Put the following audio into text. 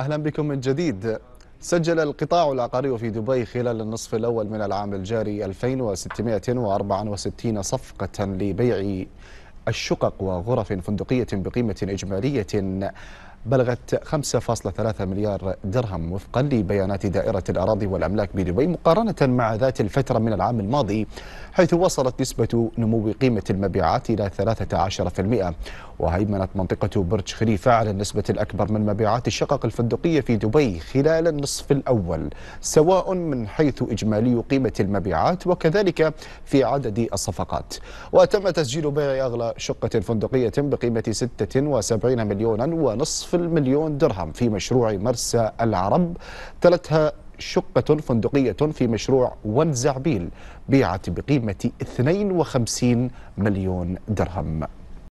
أهلا بكم من جديد سجل القطاع العقاري في دبي خلال النصف الأول من العام الجاري 2664 صفقة لبيع الشقق وغرف فندقية بقيمة إجمالية بلغت 5.3 مليار درهم وفقا لبيانات دائرة الأراضي والأملاك بدبي مقارنة مع ذات الفترة من العام الماضي حيث وصلت نسبة نمو قيمة المبيعات إلى 13% وهيمنت منطقة برج خليفة على النسبة الأكبر من مبيعات الشقق الفندقية في دبي خلال النصف الأول سواء من حيث إجمالي قيمة المبيعات وكذلك في عدد الصفقات وتم تسجيل بيع أغلى شقة فندقية بقيمة 76 مليونا ونصف نصف المليون درهم في مشروع مرسى العرب تلتها شقة فندقية في مشروع ون زعبيل بيعت بقيمة 52 مليون درهم